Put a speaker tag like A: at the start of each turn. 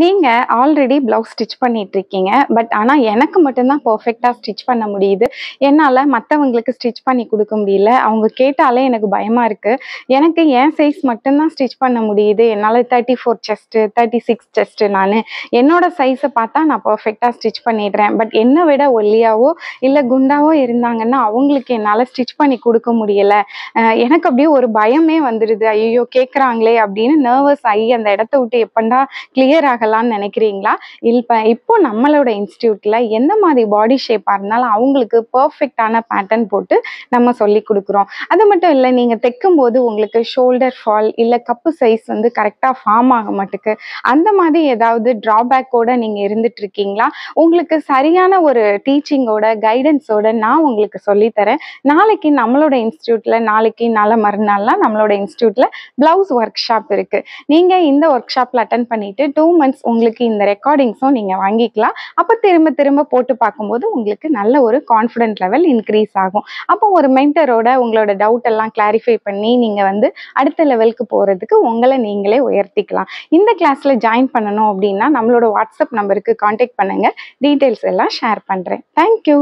A: நீங்கள் already blouse stitch பண்ணிட்டு இருக்கீங்க பட் ஆனால் எனக்கு மட்டும்தான் பர்ஃபெக்டாக ஸ்டிச் பண்ண முடியுது என்னால் மற்றவங்களுக்கு ஸ்டிச் பண்ணி கொடுக்க முடியல அவங்க கேட்டாலே எனக்கு பயமாக இருக்குது எனக்கு என் சைஸ் மட்டும்தான் ஸ்டிச் பண்ண முடியுது என்னால் thirty four chest thirty six chest நான் என்னோட சைஸை பார்த்தா நான் பர்ஃபெக்டாக ஸ்டிச் பண்ணிடுறேன் பட் என்னை விட ஒல்லியாவோ இல்லை குண்டாவோ இருந்தாங்கன்னா அவங்களுக்கு என்னால் ஸ்டிச் பண்ணி கொடுக்க முடியலை எனக்கு அப்படியே ஒரு பயமே வந்துடுது ஐயோ கேட்குறாங்களே அப்படின்னு நர்வஸ் ஆகி அந்த இடத்த விட்டு எப்பண்டா கிளியர் ஆகலை இருக்கலாம்னு நினைக்கிறீங்களா இப்போ இப்போ நம்மளோட இன்ஸ்டியூட்டில் எந்த மாதிரி பாடி ஷேப்பாக இருந்தாலும் அவங்களுக்கு பர்ஃபெக்டான பேட்டர்ன் போட்டு நம்ம சொல்லி கொடுக்குறோம் அது மட்டும் இல்லை நீங்கள் தைக்கும் போது உங்களுக்கு ஷோல்டர் ஃபால் இல்லை கப்பு சைஸ் வந்து கரெக்டாக ஃபார்ம் ஆக மாட்டுக்கு அந்த மாதிரி ஏதாவது ட்ராபேக்கோட நீங்கள் இருந்துட்டு இருக்கீங்களா உங்களுக்கு சரியான ஒரு டீச்சிங்கோட கைடன்ஸோட நான் உங்களுக்கு சொல்லித்தரேன் நாளைக்கு நம்மளோட இன்ஸ்டியூட்டில் நாளைக்கு நாளை மறுநாள்லாம் நம்மளோட இன்ஸ்டியூட்டில் ப்ளவுஸ் ஒர்க் ஷாப் இருக்குது நீங்கள் இந்த ஒர்க் ஷாப்பில் அட்டன் பண்ணிவிட்டு டூ மந்த்ஸ் மெத்தட்ஸ் உங்களுக்கு இந்த ரெக்கார்டிங்ஸும் நீங்கள் வாங்கிக்கலாம் அப்போ திரும்ப திரும்ப போட்டு பார்க்கும்போது உங்களுக்கு நல்ல ஒரு கான்ஃபிடென்ட் லெவல் இன்க்ரீஸ் ஆகும் அப்போ ஒரு மென்டரோட உங்களோட டவுட் எல்லாம் கிளாரிஃபை பண்ணி நீங்கள் வந்து அடுத்த லெவலுக்கு போகிறதுக்கு உங்களை நீங்களே உயர்த்திக்கலாம் இந்த கிளாஸில் ஜாயின் பண்ணணும் அப்படின்னா நம்மளோட வாட்ஸ்அப் நம்பருக்கு காண்டாக்ட் பண்ணுங்கள் டீட்டெயில்ஸ் எல்லாம் ஷேர் பண்ணுறேன் தேங்க்யூ